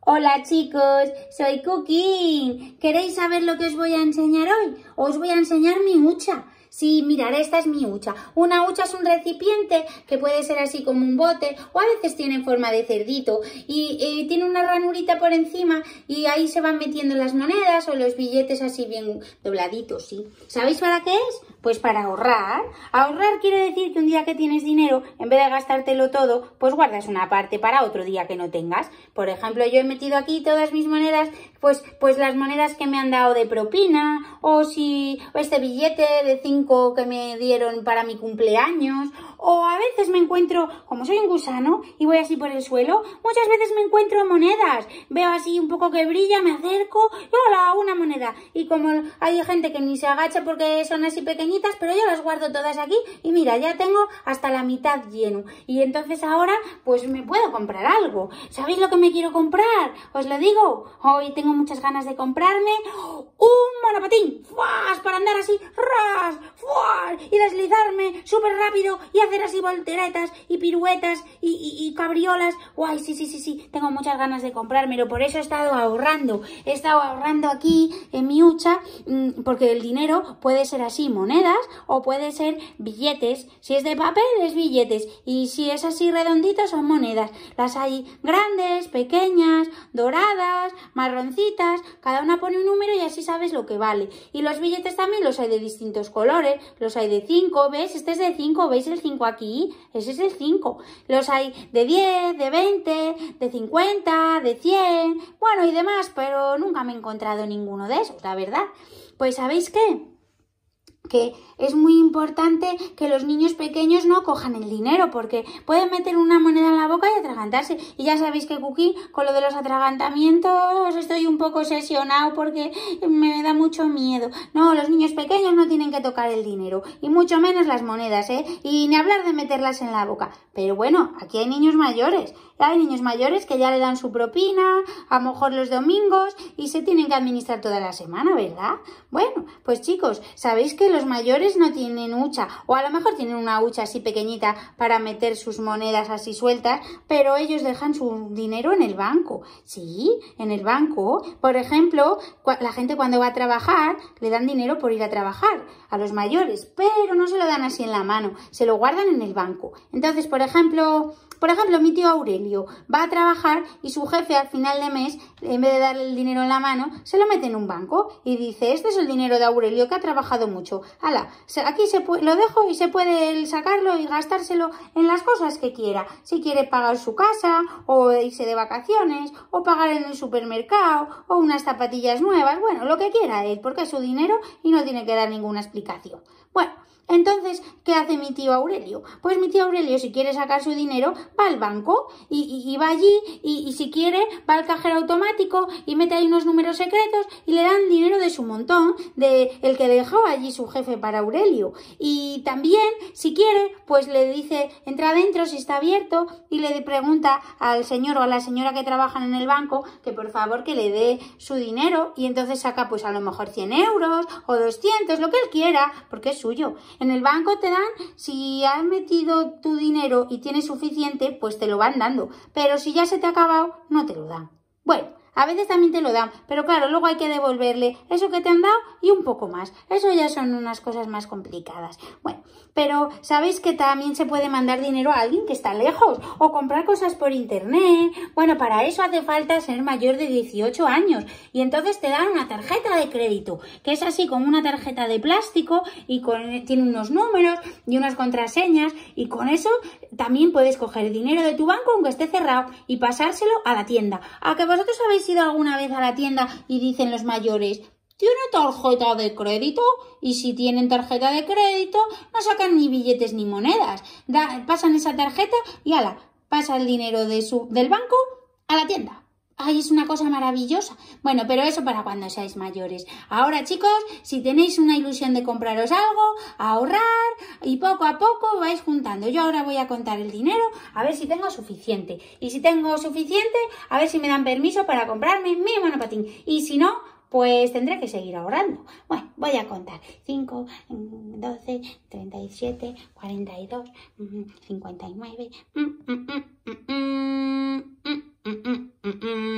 Hola chicos, soy Cooking. ¿Queréis saber lo que os voy a enseñar hoy? Os voy a enseñar mi hucha. Sí, mirad, esta es mi hucha. Una hucha es un recipiente que puede ser así como un bote o a veces tiene forma de cerdito y tiene una ranurita por encima y ahí se van metiendo las monedas o los billetes así bien dobladitos, ¿sí? ¿Sabéis para qué es? Pues para ahorrar. Ahorrar quiere decir que un día que tienes dinero, en vez de gastártelo todo, pues guardas una parte para otro día que no tengas. Por ejemplo, yo he metido aquí todas mis monedas, pues, pues las monedas que me han dado de propina, o si o este billete de 5 que me dieron para mi cumpleaños, o a veces me encuentro, como soy un gusano y voy así por el suelo, muchas veces me encuentro monedas. Veo así un poco que brilla, me acerco, yo hola, una moneda. Y como hay gente que ni se agacha porque son así pequeñitas, pero yo las guardo todas aquí y mira, ya tengo hasta la mitad lleno. Y entonces ahora pues me puedo comprar algo. ¿Sabéis lo que me quiero comprar? Os lo digo, hoy tengo muchas ganas de comprarme un la patín, Para andar así, ¡ras! Y deslizarme súper rápido y hacer así volteretas y piruetas y, cabriolas. ¡Guay! Sí, sí, sí, sí. Tengo muchas ganas de comprarme, pero Por eso he estado ahorrando. He estado ahorrando aquí en mi hucha mm, porque el dinero puede ser así, monedas o puede ser billetes. Si es de papel, es billetes. Y si es así redondito, son monedas. Las hay grandes, pequeñas, doradas, marroncitas. Cada una pone un número y así sabes lo que vale. Y los billetes también los hay de distintos colores, los hay de 5, ¿ves? Este es de 5, ¿veis el 5 aquí? Ese es el 5. Los hay de 10, de 20, de 50, de 100, bueno y demás, pero nunca me he encontrado ninguno de esos, la verdad. Pues ¿sabéis qué? que es muy importante que los niños pequeños no cojan el dinero porque pueden meter una moneda en la boca y atragantarse. Y ya sabéis que Cookie con lo de los atragantamientos estoy un poco sesionado porque me da mucho miedo. No, los niños pequeños no tienen que tocar el dinero y mucho menos las monedas, ¿eh? Y ni hablar de meterlas en la boca. Pero bueno, aquí hay niños mayores. Hay niños mayores que ya le dan su propina, a lo mejor los domingos y se tienen que administrar toda la semana, ¿verdad? Bueno, pues chicos, sabéis que los los mayores no tienen hucha, o a lo mejor tienen una hucha así pequeñita para meter sus monedas así sueltas, pero ellos dejan su dinero en el banco. Sí, en el banco. Por ejemplo, la gente cuando va a trabajar le dan dinero por ir a trabajar a los mayores, pero no se lo dan así en la mano, se lo guardan en el banco. Entonces, por ejemplo, por ejemplo, mi tío Aurelio va a trabajar y su jefe al final de mes, en vez de darle el dinero en la mano, se lo mete en un banco y dice, este es el dinero de Aurelio que ha trabajado mucho, Ala, aquí se lo dejo y se puede sacarlo y gastárselo en las cosas que quiera. Si quiere pagar su casa o irse de vacaciones o pagar en el supermercado o unas zapatillas nuevas, bueno, lo que quiera él, porque es su dinero y no tiene que dar ninguna explicación. Bueno, entonces ¿Qué hace mi tío Aurelio? Pues mi tío Aurelio, si quiere sacar su dinero, va al banco y, va allí y, si quiere, va al cajero automático y mete ahí unos números secretos y le dan dinero de su montón, de el que dejó allí su jefe para Aurelio. Y también, si quiere, pues le dice, entra adentro si está abierto y le pregunta al señor o a la señora que trabajan en el banco que por favor que le dé su dinero y entonces saca pues a lo mejor 100 euros o 200, lo que él quiera, porque es suyo. En el banco te da si has metido tu dinero y tienes suficiente, pues te lo van dando. Pero si ya se te ha acabado, no te lo dan. Bueno, a veces también te lo dan, pero claro, luego hay que devolverle eso que te han dado y un poco más. Eso ya son unas cosas más complicadas. Bueno, pero sabéis que también se puede mandar dinero a alguien que está lejos o comprar cosas por internet. Bueno, para eso hace falta ser mayor de 18 años y entonces te dan una tarjeta de crédito, que es así como una tarjeta de plástico y con, tiene unos números y unas contraseñas y con eso también puedes coger dinero de tu banco aunque esté cerrado y pasárselo a la tienda. A que vosotros sabéis ido alguna vez a la tienda y dicen los mayores, ¿tiene tarjeta de crédito? Y si tienen tarjeta de crédito, no sacan ni billetes ni monedas. pasan esa tarjeta y ala, pasa el dinero de su, del banco a la tienda. Ay, es una cosa maravillosa. Bueno, pero eso para cuando seáis mayores. Ahora, chicos, si tenéis una ilusión de compraros algo, ahorrar y poco a poco vais juntando. Yo ahora voy a contar el dinero a ver si tengo suficiente. Y si tengo suficiente, a ver si me dan permiso para comprarme mi monopatín. Y si no, pues tendré que seguir ahorrando. Bueno, voy a contar. 5, 12, 37, 42, 59. mmm, mmm, mmm mm